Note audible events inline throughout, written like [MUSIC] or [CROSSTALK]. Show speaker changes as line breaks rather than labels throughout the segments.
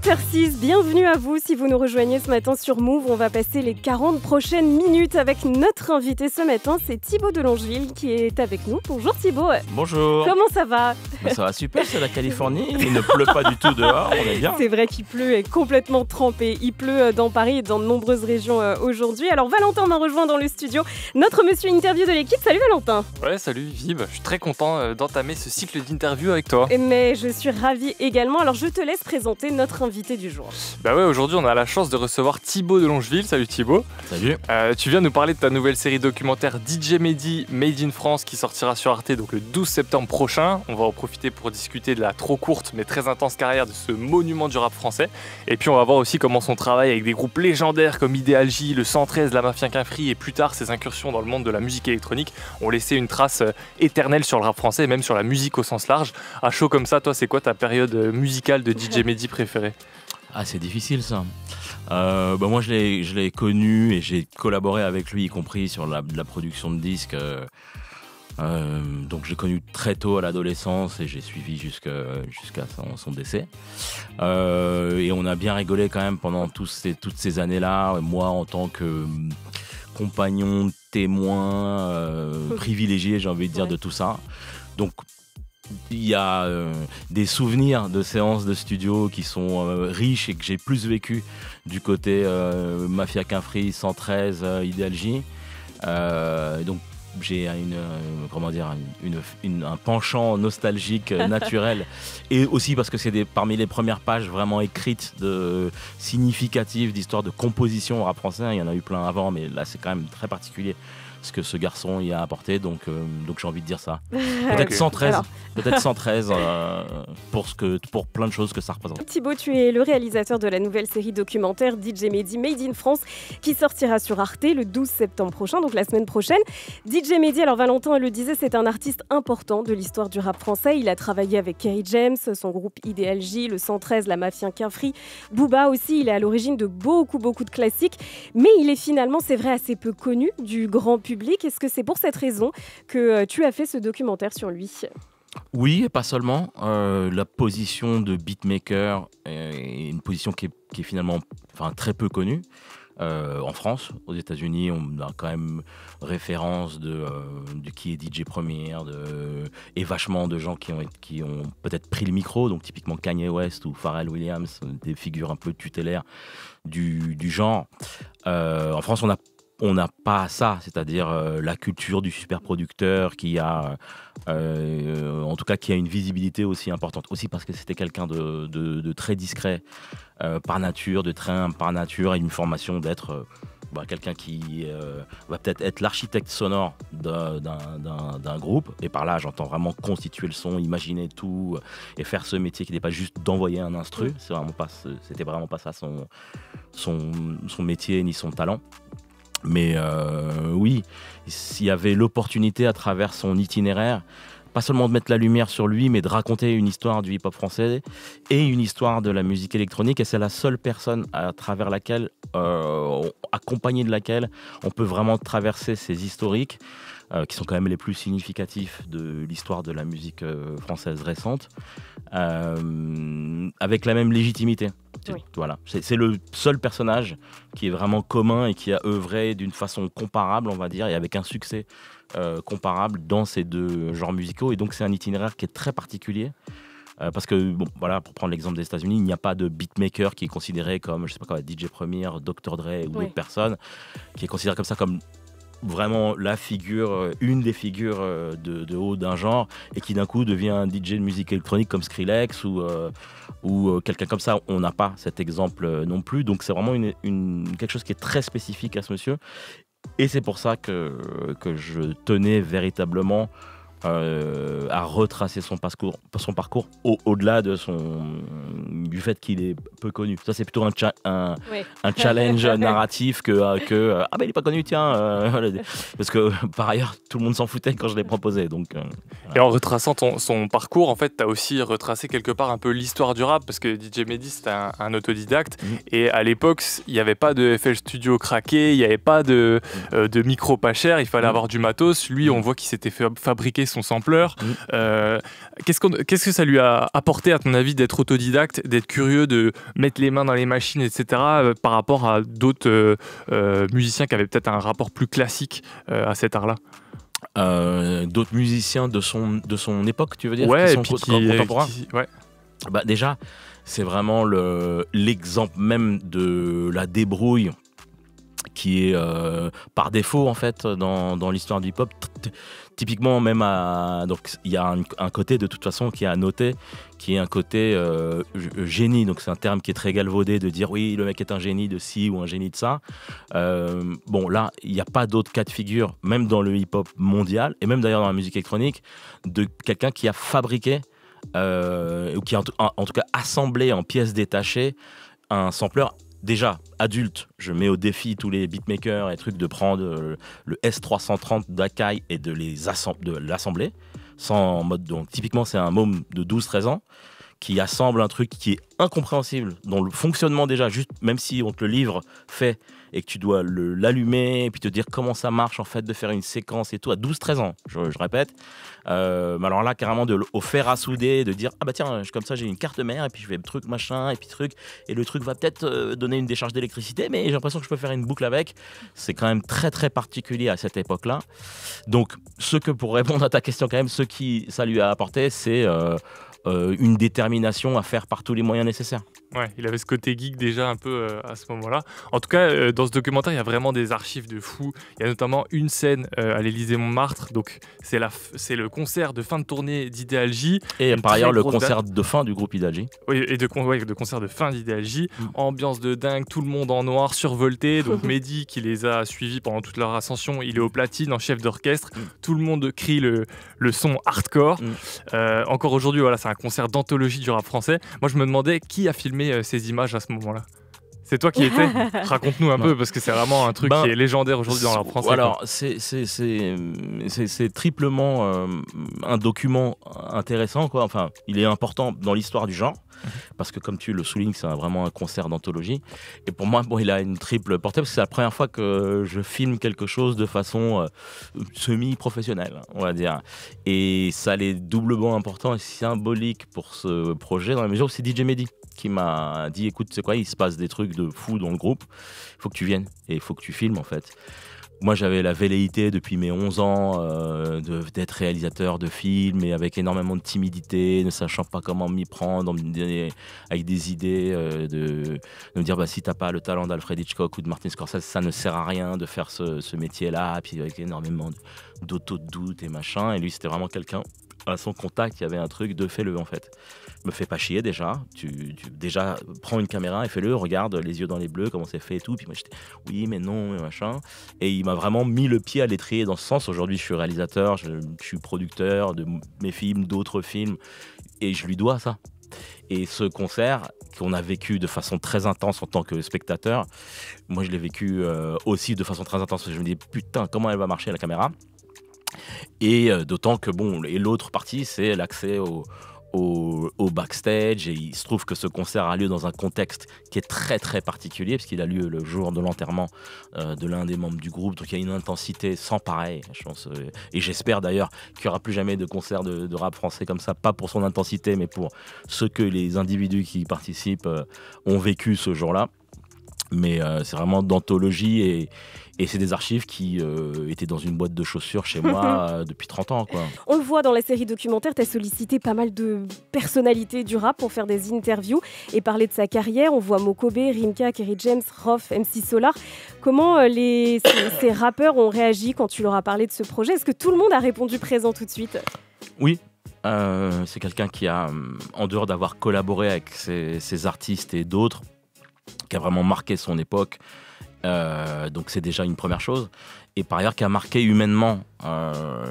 8h06, bienvenue à vous si vous nous rejoignez ce matin sur Move. On va passer les 40 prochaines minutes avec notre invité ce matin, c'est Thibaut Longeville qui est avec nous. Bonjour Thibaut.
Bonjour. Comment
ça va bah, Ça va super, c'est la
Californie, il ne pleut pas du tout dehors, on est bien.
C'est vrai qu'il pleut et complètement trempé. Il pleut euh, dans Paris et dans de nombreuses régions euh, aujourd'hui. Alors Valentin m'a rejoint dans le studio, notre monsieur interview de l'équipe. Salut Valentin.
Ouais, salut Vib, je suis très content euh, d'entamer ce cycle d'interview avec toi.
Mais je suis ravie également. Alors je te laisse présenter notre invité du jour.
Bah ouais, aujourd'hui on a la chance de recevoir Thibaut de Longeville. Salut Thibaut. Salut. Euh, tu viens nous parler de ta nouvelle série documentaire DJ Medi, Made in France qui sortira sur Arte donc le 12 septembre prochain. On va en profiter pour discuter de la trop courte mais très intense carrière de ce monument du rap français. Et puis on va voir aussi comment son travail avec des groupes légendaires comme Idéal J, le 113, la Mafia Quinfri et plus tard ses incursions dans le monde de la musique électronique ont laissé une trace euh, éternelle sur le rap français et même sur la musique au sens large. À chaud comme ça, toi, c'est quoi ta période euh, musicale de DJ Medi
préférée ah, c'est difficile ça. Euh, bah, moi, je l'ai, connu et j'ai collaboré avec lui, y compris sur la, production de disques. Euh, euh, donc, j'ai connu très tôt à l'adolescence et j'ai suivi jusqu'à, son, décès. Euh, et on a bien rigolé quand même pendant toutes ces années-là. Moi, en tant que mm, compagnon, témoin, euh, privilégié, j'ai envie de dire, de tout ça. Donc, il y a euh, des souvenirs de séances de studio qui sont euh, riches et que j'ai plus vécu du côté euh, Mafia Quinfree, 113, Idéalgie. donc j'ai une, comment dire, un penchant nostalgique [LAUGHS] naturel et aussi parce que c'est parmi les premières pages vraiment écrites de significatives d'histoire de composition en rap français. Hein. Il y en a eu plein avant, mais là c'est quand même très particulier ce que ce garçon y a apporté. Donc, euh, donc j'ai envie de dire ça. [LAUGHS]
Peut-être 113, [LAUGHS] peut-être 113
euh, [LAUGHS] pour, ce que, pour plein de choses que ça représente.
Thibaut, tu es le réalisateur de la nouvelle série documentaire DJ Mehdi Made in France qui sortira sur Arte le 12 septembre prochain, donc la semaine prochaine. DJ Mehdi, alors Valentin le disait, c'est un artiste important de l'histoire du rap français. Il a travaillé avec Kerry James, son groupe J le 113, la Mafia Quinfri. Booba aussi, il est à l'origine de beaucoup, beaucoup de classiques. Mais il est finalement, c'est vrai, assez peu connu du grand public. Est-ce que c'est pour cette raison que euh, tu as fait ce documentaire sur lui
oui, et pas seulement. Euh, la position de beatmaker est une position qui est, finalement enfin, très peu connue. Euh, en France, aux États-Unis, on a quand même référence de, qui est DJ première, de, et vachement de gens qui ont, qui ont peut-être pris le micro, donc typiquement Kanye West ou Pharrell Williams, des figures un peu tutélaires du, du genre. en France, on a on n'a pas ça, c'est-à-dire euh, la culture du super producteur qui a, euh, en tout cas, qui a une visibilité aussi importante, aussi parce que c'était quelqu'un de, très discret euh, par nature, de très par nature, et une formation d'être bah, quelqu'un qui va peut-être être, l'architecte sonore d'un groupe, et par là j'entends vraiment constituer le son, imaginer tout, et faire ce métier qui n'est pas juste d'envoyer un instru, c'était vraiment pas ça son métier ni son talent. Mais euh, oui, s'il y avait l'opportunité à travers son itinéraire, pas seulement de mettre la lumière sur lui, mais de raconter une histoire du hip-hop français et une histoire de la musique électronique. Et c'est la seule personne à travers laquelle, euh, accompagnée de laquelle, on peut vraiment traverser ces historiques euh, qui sont quand même les plus significatifs de l'histoire de la musique euh, française récente, euh, avec la même légitimité. Voilà, c'est le seul personnage qui est vraiment commun et qui a œuvré d'une façon comparable, on va dire, et avec un succès comparable dans ces deux genres musicaux. Et donc c'est un itinéraire qui est très particulier parce que, bon, voilà, pour prendre l'exemple des États-Unis, il n'y a pas de beatmaker qui est considéré comme, je sais pas quoi, DJ Premier, Dr. Dre ou personne, d'autres qui est considéré comme ça comme vraiment la figure, euh, une des figures euh, de, haut d'un genre, et qui d'un coup devient un DJ de musique électronique comme Skrillex ou, euh, ou quelqu'un comme ça. On n'a pas cet exemple non plus. Donc c'est vraiment quelque chose qui est très spécifique à ce monsieur. Et c'est pour ça que, que je tenais véritablement euh, à retracer son parcours, son parcours au-delà de son du fait qu'il est peu connu. Ça c'est plutôt un, un, challenge [LAUGHS] narratif que euh, que euh, ah ben il est pas connu tiens parce que [LAUGHS] par ailleurs tout le monde s'en foutait quand je l'ai proposé donc.
Et en retraçant son parcours en fait tu as aussi retracé quelque part un peu l'histoire du rap parce que DJ Mehdi, c'est un, autodidacte mm. et à l'époque il n'y avait pas de FL Studio craqué, il n'y avait pas de, mm. de micro pas cher, il fallait mm. avoir du matos. Lui on voit qu'il s'était fait fabriquer son sampleur. Mm. Euh, qu'est-ce, qu'on, qu'est-ce que ça lui a apporté, à ton avis, d'être autodidacte, d'être curieux, de mettre les mains dans les machines, etc., euh, par rapport à d'autres euh, musiciens qui avaient
peut-être un rapport plus classique à cet art-là D'autres musiciens de son, de son époque, tu veux dire Ouais, Bah, Déjà, c'est vraiment le, l'exemple même de la débrouille qui est euh, par défaut en fait dans, dans l'histoire du hip-hop. Typiquement même à donc il y a un, côté de toute façon qui est à noter, qui est un côté euh, euh, génie. Donc c'est un terme qui est très galvaudé de dire oui le mec est un génie de ci ou un génie de ça. bon là il n'y a pas d'autre cas de figure même dans le hip-hop mondial et même d'ailleurs dans la musique électronique de quelqu'un qui a fabriqué ou qui a en tout cas assemblé en pièces détachées un sampleur déjà adulte, je mets au défi tous les beatmakers et trucs de prendre euh, le S330 d'Akai et de l'assembler. Sans mode donc typiquement c'est un môme de 12-13 ans qui assemble un truc qui est incompréhensible, dont le fonctionnement déjà, juste même si on te le livre, fait et que tu dois l'allumer et puis te dire comment ça marche en fait de faire une séquence et tout à 12-13 ans, je, répète. Euh, mais alors là, carrément de au fer à souder, de dire ah bah tiens, comme ça j'ai une carte mère et puis je vais truc machin et puis truc et le truc va peut-être euh, donner une décharge d'électricité, mais j'ai l'impression que je peux faire une boucle avec. C'est quand même très très particulier à cette époque-là. Donc ce que pour répondre à ta question quand même, ce qui ça lui a apporté, c'est euh, une détermination à faire par tous les moyens nécessaires.
Ouais, il avait ce côté geek déjà un peu euh, à ce moment-là. En tout cas, euh, dans ce documentaire, il y a vraiment des archives de fou. Il y a notamment une scène euh, à l'Élysée Montmartre. Donc, c'est la, c'est le concert de fin de tournée d'Idéalgie. Et par ailleurs, le concert
de fin du groupe Idéalgie.
Oui, et de, de concert de fin d'Idéalgie. Mm. Ambiance de dingue, tout le monde en noir, survolté. [LAUGHS] Donc, Mehdi, qui les a suivis pendant toute leur ascension, il est au platine, en chef d'orchestre. Mm. Tout le monde crie le, le son hardcore. Mm. encore aujourd'hui, voilà, c'est un concert d'anthologie du rap français. Moi, je me demandais qui a filmé euh, ces images à ce moment-là c'est toi qui étais [LAUGHS] Raconte-nous un peu, parce que c'est vraiment un truc ben, qui est légendaire aujourd'hui dans la France. Alors,
c'est triplement euh, un document intéressant, quoi. Enfin, il est important dans l'histoire du genre, mhm. parce que comme tu le soulignes, c'est vraiment un concert d'anthologie. Et pour moi, bon, il a une triple portée, parce que c'est la première fois que je filme quelque chose de façon euh, semi-professionnelle, hein, on va dire. Et ça, est doublement important et symbolique pour ce projet, dans la mesure où c'est DJ Mehdi qui m'a dit écoute, c'est quoi, il se passe des trucs de fou dans le groupe, il faut que tu viennes et il faut que tu filmes en fait. Moi, j'avais la velléité depuis mes 11 ans euh, d'être réalisateur de films et avec énormément de timidité, ne sachant pas comment m'y prendre, avec des idées euh, de, me dire bah, si t'as pas le talent d'Alfred Hitchcock ou de Martin Scorsese, ça ne sert à rien de faire ce, métier-là. Puis avec énormément d'auto-doute et machin. Et lui, c'était vraiment quelqu'un son contact, il y avait un truc de fais-le en fait. Me fait pas chier déjà. Tu, déjà prends une caméra et fais-le. Regarde les yeux dans les bleus, comment c'est fait et tout. Puis moi j'étais oui mais non machin. Et il m'a vraiment mis le pied à l'étrier dans ce sens. Aujourd'hui je suis réalisateur, je, suis producteur de mes films, d'autres films et je lui dois ça. Et ce concert qu'on a vécu de façon très intense en tant que spectateur, moi je l'ai vécu euh, aussi de façon très intense. Je me dis putain comment elle va marcher la caméra. Et euh, d'autant que, bon, et l'autre partie, c'est l'accès au, au, backstage et il se trouve que ce concert a lieu dans un contexte qui est très très particulier puisqu'il a lieu le jour de l'enterrement euh, de l'un des membres du groupe donc il y a une intensité sans pareil je pense euh, et j'espère d'ailleurs qu'il n'y aura plus jamais de concert de, de, rap français comme ça pas pour son intensité mais pour ce que les individus qui y participent ont vécu ce jour là mais c'est vraiment d'anthologie et et c'est des archives qui euh, étaient dans une boîte de chaussures chez moi [LAUGHS] euh, depuis 30 ans. Quoi.
On le voit dans la série documentaire, tu as sollicité pas mal de personnalités du rap pour faire des interviews et parler de sa carrière. On voit Mokobe, Rimka, Kerry James, Roth, MC Solar. Comment euh, les, ces, rappeurs ont réagi quand tu leur as parlé de ce projet Est-ce que tout le monde a répondu présent tout de suite
oui, c'est quelqu'un qui a, hum, en dehors d'avoir collaboré avec ces artistes et d'autres, qui a vraiment marqué son époque. Euh, donc c'est déjà une première chose. Et par ailleurs, qui a marqué humainement euh,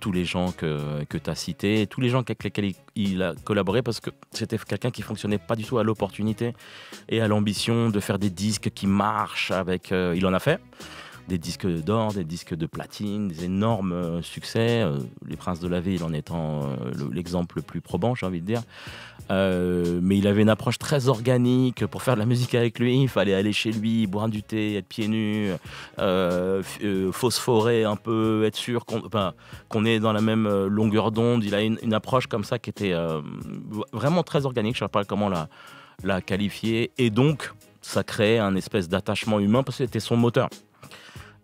tous les gens que, que tu as cités, tous les gens avec lesquels il, a collaboré, parce que c'était quelqu'un qui fonctionnait pas du tout à l'opportunité et à l'ambition de faire des disques qui marchent avec... Euh, il en a fait des disques d'or, des disques de platine, des énormes euh, succès. Euh, Les Princes de la Ville en étant euh, l'exemple le plus probant, j'ai envie de dire. mais il avait une approche très organique. Pour faire de la musique avec lui, il fallait aller chez lui, boire du thé, être pieds nus, euh, phosphorer un peu, être sûr qu'on est dans la même longueur d'onde. Il a une, approche comme ça qui était vraiment très organique. Je ne sais pas comment la, la qualifier. Et donc, ça crée un espèce d'attachement humain parce que c'était son moteur.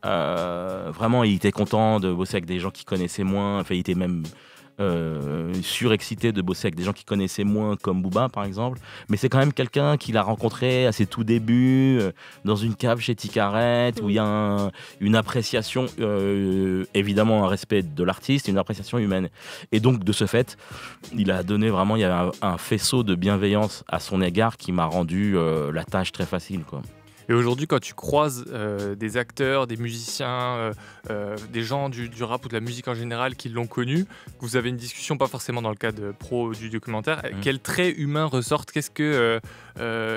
Euh, vraiment, il était content de bosser avec des gens qu'il connaissait moins. Enfin, il était même euh, surexcité de bosser avec des gens qu'il connaissait moins, comme Boubin par exemple. Mais c'est quand même quelqu'un qu'il a rencontré à ses tout débuts, euh, dans une cave chez Ticaret, où il y a une appréciation, évidemment un respect de l'artiste, une appréciation humaine. Et donc de ce fait, il a donné vraiment, il y a un, un faisceau de bienveillance à son égard qui m'a rendu la tâche très facile. Quoi.
Et aujourd'hui, quand tu croises euh, des acteurs, des musiciens, euh, euh, des gens du, rap ou de la musique en général qui l'ont connu, vous avez une discussion, pas forcément dans le cadre pro du documentaire, mm. quel quels traits humains ressortent Qu'est-ce que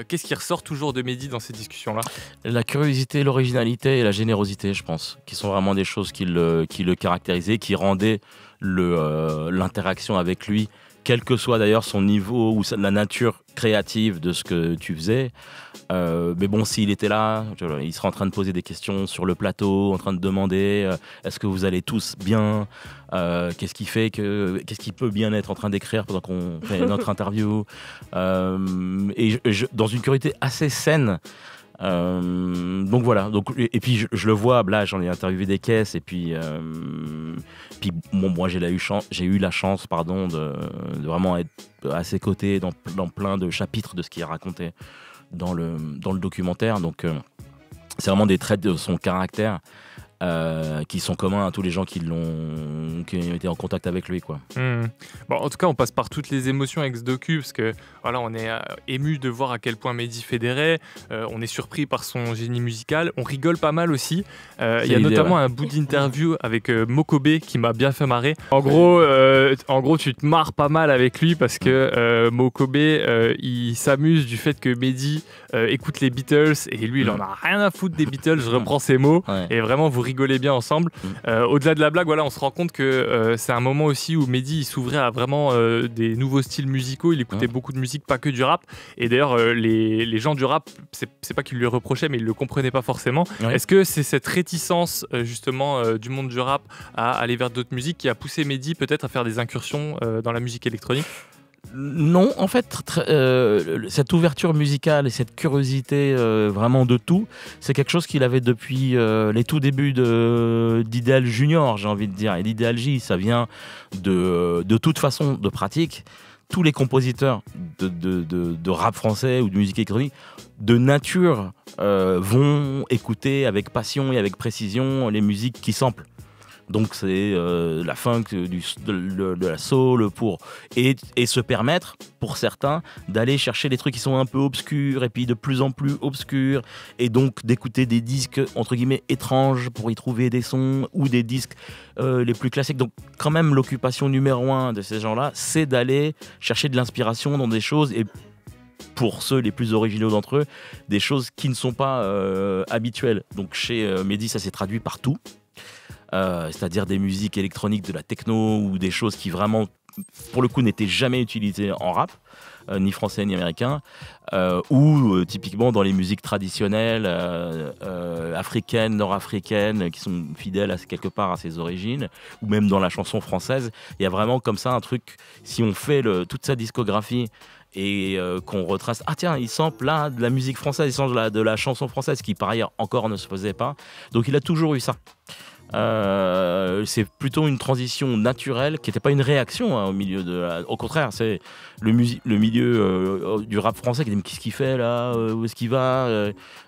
qu'est-ce qui ressort toujours de Mehdi dans ces discussions-là
La curiosité, l'originalité et la générosité, je pense, qui sont vraiment des choses qui le, qui le caractérisaient, qui rendaient l'interaction avec lui quel que soit d'ailleurs son niveau ou la nature créative de ce que tu faisais. Euh, mais bon, s'il était là, il serait en train de poser des questions sur le plateau, en train de demander euh, est-ce que vous allez tous bien euh, Qu'est-ce qui fait que qu'est-ce qui peut bien être en train d'écrire pendant qu'on fait notre [LAUGHS] interview Et dans une curiosité assez saine. Euh, donc voilà. Donc, et puis je, le vois, là j'en ai interviewé des caisses et puis, euh, puis moi j'ai eu, j'ai eu la chance pardon, de, vraiment être à ses côtés dans, plein de chapitres de ce qu'il racontait dans le, dans le documentaire. Donc euh, c'est vraiment des traits de son caractère. Euh, qui sont communs à tous les gens qui l'ont qui ont été en contact avec lui quoi.
Hmm. Bon, en tout cas on passe par toutes les émotions avec ce docu parce que voilà on est euh, ému de voir à quel point Mehdi fédérait, euh, on est surpris par son génie musical, on rigole pas mal aussi. Il y a notamment un bout d'interview avec Mokobe qui m'a bien fait marrer. En gros en gros tu te marres pas mal avec lui parce que Mokobe il s'amuse du fait que Mehdi écoute les Beatles et lui il en a rien à foutre des Beatles, je reprends ses mots et vraiment vous rigoler bien ensemble. Mm. Euh, au-delà de la blague, voilà, on se rend compte que euh, c'est un moment aussi où Mehdi s'ouvrait à vraiment euh, des nouveaux styles musicaux. Il écoutait mm. beaucoup de musique, pas que du rap. Et d'ailleurs, les, gens du rap, c'est pas qu'ils lui reprochaient, mais ils le comprenaient pas forcément. Est-ce que c'est cette réticence justement du monde du rap à aller vers d'autres musiques qui a poussé Mehdi peut-être à faire des incursions dans la musique électronique
non, en fait, euh, cette ouverture musicale et cette curiosité euh, vraiment de tout, c'est quelque chose qu'il avait depuis euh, les tout débuts d'Idéal Junior, j'ai envie de dire. Et l'Idéal J, ça vient de, toute façon de pratique. Tous les compositeurs de, rap français ou de musique électronique, de nature, vont écouter avec passion et avec précision les musiques qui samplent. Donc c'est euh, la funk du, de, la soul pour et, et se permettre pour certains d'aller chercher des trucs qui sont un peu obscurs et puis de plus en plus obscurs et donc d'écouter des disques entre guillemets étranges pour y trouver des sons ou des disques euh, les plus classiques. Donc quand même l'occupation numéro un de ces gens-là, c'est d'aller chercher de l'inspiration dans des choses et pour ceux les plus originaux d'entre eux, des choses qui ne sont pas euh, habituelles. Donc chez Mehdi, ça s'est traduit partout. Euh, c'est-à-dire des musiques électroniques, de la techno ou des choses qui vraiment, pour le coup, n'étaient jamais utilisées en rap. Euh, ni français ni américain, euh, ou typiquement dans les musiques traditionnelles africaines, nord-africaines, qui sont fidèles à, quelque part à ses origines, ou même dans la chanson française. Il y a vraiment comme ça un truc, si on fait toute sa discographie et qu'on retrace, ah tiens, il sent là de la musique française, il sent de la chanson française, qui par ailleurs encore ne se faisait pas. Donc il a toujours eu ça. Euh, c'est plutôt une transition naturelle qui n'était pas une réaction hein, au milieu de Au contraire, c'est le, milieu euh, du rap français qui dit qu'est-ce qu'il fait là, euh, où est-ce qu'il va,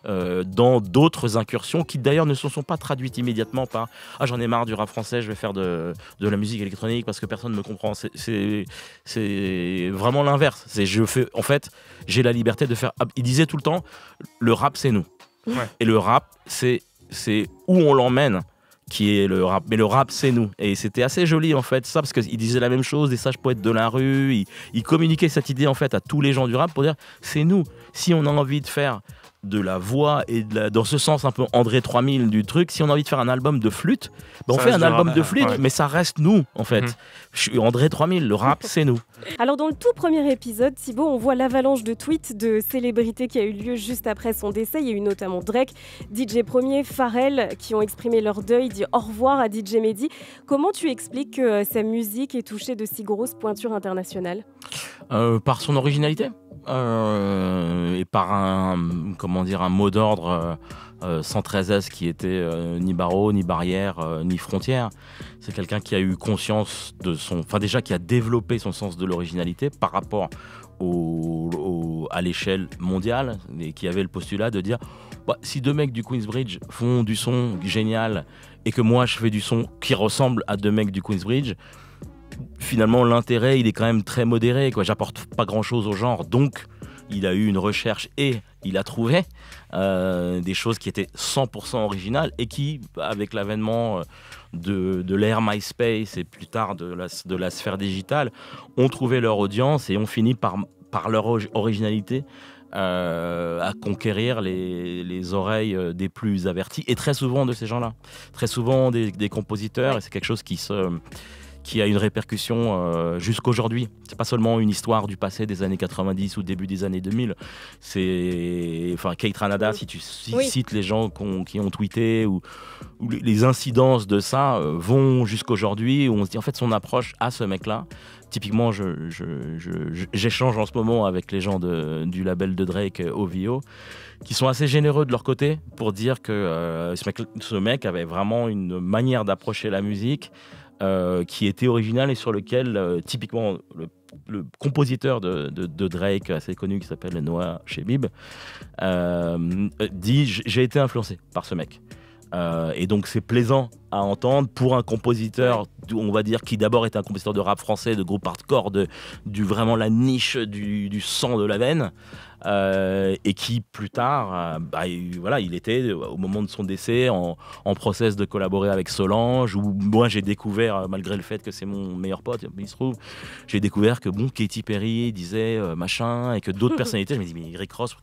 dans d'autres incursions qui d'ailleurs ne se sont pas traduites immédiatement par ah j'en ai marre du rap français, je vais faire de, la musique électronique parce que personne ne me comprend. C'est vraiment l'inverse. C'est je fais en fait j'ai la liberté de faire. Il disait tout le temps le rap c'est nous. Et le rap c'est c'est où on l'emmène qui est le rap. Mais le rap, c'est nous. Et c'était assez joli, en fait, ça, parce qu'il disait la même chose, des sages poètes de la rue. il communiquait cette idée, en fait, à tous les gens du rap pour dire c'est nous. Si on a envie de faire de la voix et dans ce sens un peu André 3000 du truc, si on a envie de faire un album de flûte, ben, on fait un album de flûte, mais ça reste nous en fait. Hmm. Je suis André 3000, le rap c'est nous.
Alors dans le tout premier épisode, Thibaut, on voit l'avalanche de tweets de célébrités qui a eu lieu juste après son décès. Il y a eu notamment Drake, DJ Premier, Pharrell qui ont exprimé leur deuil, dit au revoir à DJ Mehdi. Comment tu expliques que euh, sa musique est touchée de si grosses pointures internationales
euh, Par son originalité. Euh, et par un, comment dire, un mot d'ordre. 113S euh, euh, qui était ni barreau, ni barrière, ni frontière. C'est quelqu'un qui a eu conscience de son. Enfin, déjà, qui a développé son sens de l'originalité par rapport au, à l'échelle mondiale et qui avait le postulat de dire bah, si deux mecs du Queensbridge font du son génial et que moi je fais du son qui ressemble à deux mecs du Queensbridge, finalement, l'intérêt, il est quand même très modéré. Quoi. J'apporte pas grand-chose au genre. Donc, il a eu une recherche et il a trouvé euh, des choses qui étaient 100% originales et qui, avec l'avènement euh, de, l'ère MySpace et plus tard de la, de la sphère digitale, ont trouvé leur audience et ont fini par, par leur originalité. Euh, à conquérir les, oreilles des plus avertis et très souvent de ces gens-là, très souvent des, des compositeurs et c'est quelque chose qui se qui a une répercussion euh, jusqu'aujourd'hui. C'est pas seulement une histoire du passé des années 90 ou début des années 2000. C'est enfin Kate Ranada, si tu cites les gens qui ont tweeté ou, les incidences de ça euh, vont jusqu'aujourd'hui où on se dit en fait son approche à ce mec-là. Typiquement, j'échange je, en ce moment avec les gens du label de Drake OVO euh, qui sont assez généreux de leur côté pour dire que ce, mec, ce mec avait vraiment une manière d'approcher la musique. Euh, qui était original et sur lequel, euh, typiquement, le, compositeur de, Drake, assez connu, qui s'appelle Noah Chebib euh, dit J'ai été influencé par ce mec. et donc, c'est plaisant à entendre pour un compositeur, on va dire, qui d'abord est un compositeur de rap français, de groupe hardcore, de, du, vraiment la niche du sang de la veine. Euh, et qui plus tard, euh, bah, voilà, il était euh, au moment de son décès en, process de collaborer avec Solange, où moi j'ai découvert, malgré le fait que c'est mon meilleur pote, il se trouve, j'ai découvert que bon, Katy Perry disait machin, et que d'autres [LAUGHS] personnalités, je me dis, mais Rick Ross,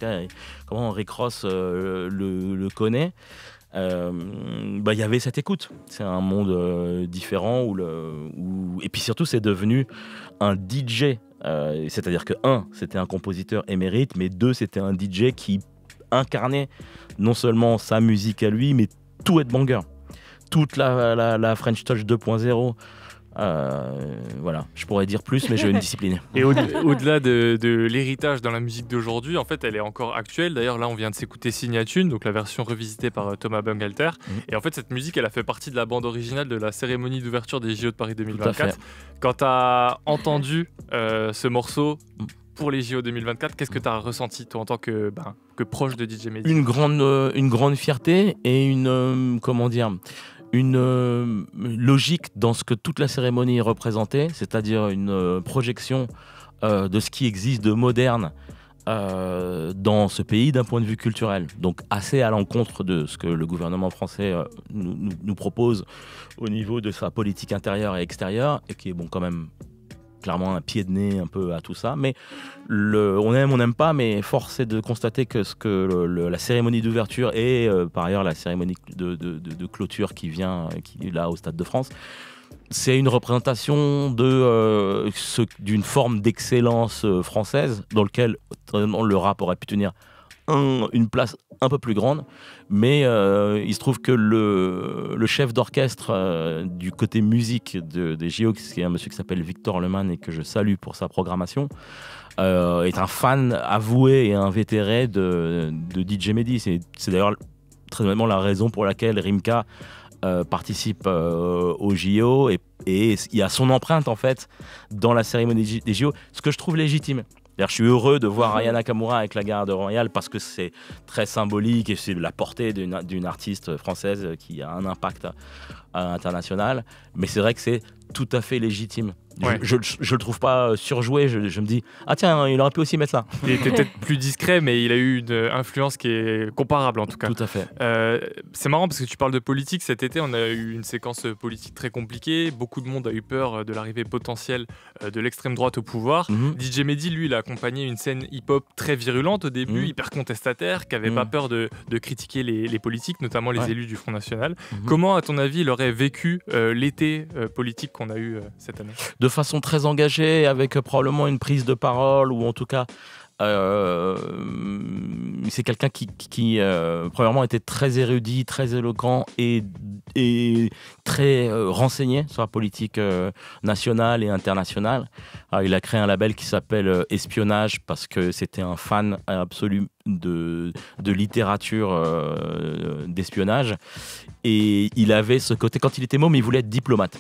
comment Rick Ross le, connaît bah, il y avait cette écoute. C'est un monde différent où le, où... et puis surtout c'est devenu un DJ euh, c'est-à-dire que, 1, c'était un compositeur émérite, mais 2, c'était un DJ qui incarnait non seulement sa musique à lui, mais tout être banger. Toute la French Touch 2.0, euh, voilà, je pourrais dire plus, mais je une me [LAUGHS] discipliner. Et [LAUGHS] au-delà
de, l'héritage dans la musique d'aujourd'hui, en fait, elle est encore actuelle. D'ailleurs, là, on vient de s'écouter Signature, donc la version revisitée par euh, Thomas Bungalter. Mm. Et en fait, cette musique, elle a fait partie de la bande originale de la cérémonie d'ouverture des JO de Paris 2024. Quand tu as entendu euh, ce morceau pour les JO 2024, qu'est-ce que tu as ressenti, toi, en tant que, ben, que proche de DJ Medi Une
grande, une grande fierté et une. comment dire une euh, logique dans ce que toute la cérémonie est représentée, c'est-à-dire une euh, projection euh, de ce qui existe de moderne dans ce pays d'un point de vue culturel. Donc assez à l'encontre de ce que le gouvernement français nous, nous, propose au niveau de sa politique intérieure et extérieure, et qui est bon quand même clairement un pied de nez un peu à tout ça. Mais le, on aime, on n'aime pas, mais force est de constater que, ce que la cérémonie d'ouverture et euh, par ailleurs la cérémonie de, clôture qui vient qui, là au Stade de France, c'est une représentation de euh, d'une forme d'excellence euh, française dans lequel le rap aurait pu tenir une place un peu plus grande, mais euh, il se trouve que le, chef d'orchestre euh, du côté musique de, des JO, qui est un monsieur qui s'appelle Victor lemann et que je salue pour sa programmation, euh, est un fan avoué et invétéré de, de DJ Medi C'est d'ailleurs très honnêtement la raison pour laquelle Rimka participe aux JO et, et il a son empreinte en fait dans la cérémonie des JO, ce que je trouve légitime je suis heureux de voir Aya Kamura avec la garde royale parce que c'est très symbolique et c'est la portée d'une artiste française qui a un impact à Mais c'est vrai que c'est tout à fait légitime. Je, le trouve pas euh, surjoué. Je, me dis, ah tiens, il aurait pu aussi mettre ça. Il était peut-être plus discret, mais il a eu
une influence qui est comparable en tout cas. Tout à fait. Euh, c'est marrant parce que tu parles de politique. Cet été, on a eu une séquence euh, politique très compliquée. Beaucoup de monde a eu peur de l'arrivée potentielle de l'extrême droite au pouvoir. Mhm. DJ Mehdi, lui, il a accompagné une scène hip-hop très virulente au début, mhm. hyper contestataire, qui avait pas mhm. peur de, critiquer les, politiques, notamment les élus du Front National. Comment, à ton avis, leur vécu euh, l'été euh, politique qu'on a eu euh, cette année
De façon très engagée, avec probablement une prise de parole, ou en tout cas euh, c'est quelqu'un qui, euh, premièrement, était très érudit, très éloquent et, très euh, renseigné sur la politique nationale et internationale. Ah, il a créé un label qui s'appelle Espionnage parce que c'était un fan absolu de, de littérature d'espionnage. Et il avait ce côté, quand il était môme, il voulait être diplomate.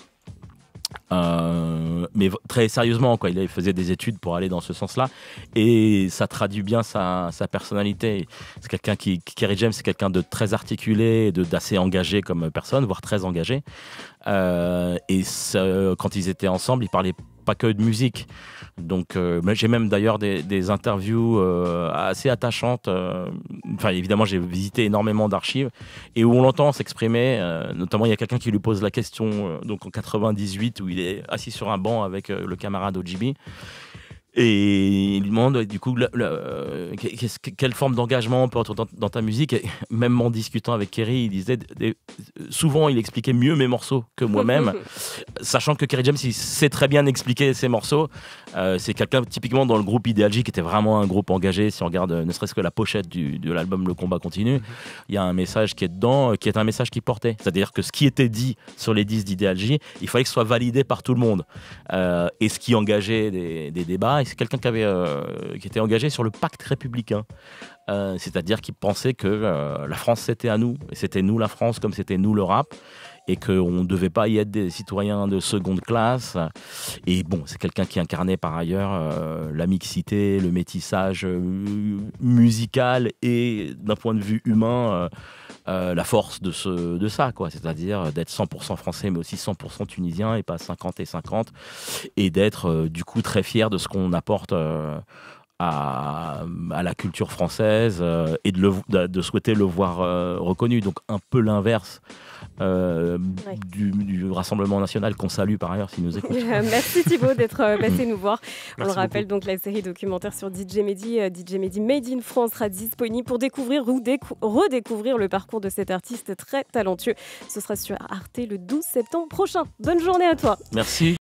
Euh, mais très sérieusement, quoi. Il faisait des études pour aller dans ce sens-là. Et ça traduit bien sa, personnalité. C'est quelqu'un qui. Kerry James, c'est quelqu'un de très articulé, d'assez engagé comme personne, voire très engagé. Euh, et quand ils étaient ensemble, ils parlaient pas que de musique. Donc, euh, j'ai même d'ailleurs des, interviews euh, assez attachantes. Euh, enfin, évidemment, j'ai visité énormément d'archives et où on l'entend s'exprimer. notamment, il y a quelqu'un qui lui pose la question, donc en 98, où il est assis sur un banc avec le camarade Ojibi. Et il lui demande, du coup, euh, quelle forme d'engagement on peut entendre dans, ta musique et [LAUGHS] Même en discutant avec Kerry, il disait, souvent, il expliquait mieux mes morceaux que moi-même, [LAUGHS] sachant que Kerry James, il sait très bien expliquer ses morceaux. Euh, c'est quelqu'un, typiquement, dans le groupe Ideology, qui était vraiment un groupe engagé. Si on regarde euh, ne serait-ce que la pochette du, de l'album Le Combat Continue, mhm. il y a un message qui est dedans, qui est un message qui portait. C'est-à-dire que ce qui était dit sur les disques J il fallait que ce soit validé par tout le monde. et ce qui engageait des, des débats, c'est quelqu'un qui, avait, euh, qui était engagé sur le pacte républicain. Euh, c'est-à-dire qu'il pensait que euh, la France c'était à nous, et c'était nous la France comme c'était nous le rap, et qu'on ne devait pas y être des citoyens de seconde classe. Et bon, c'est quelqu'un qui incarnait par ailleurs la mixité, le métissage musical et d'un point de vue humain. Euh, la force de, ce, de ça, quoi. C'est-à-dire d'être 100% français, mais aussi 100% tunisien et pas 50 et 50, et d'être euh, du coup très fier de ce qu'on apporte euh, à, la culture française euh, et de, le, de, souhaiter le voir euh, reconnu. Donc un peu l'inverse euh, du, Rassemblement national qu'on salue par ailleurs s'il nous écoute. [LAUGHS]
Merci Thibault d'être passé nous voir. On le rappelle donc la série documentaire sur DJ Mehdi, DJ Mehdi Made in France sera disponible pour découvrir ou redécouvrir le parcours de cet artiste très talentueux. Ce sera sur Arte le 12 septembre prochain. Bonne journée à toi.
Merci.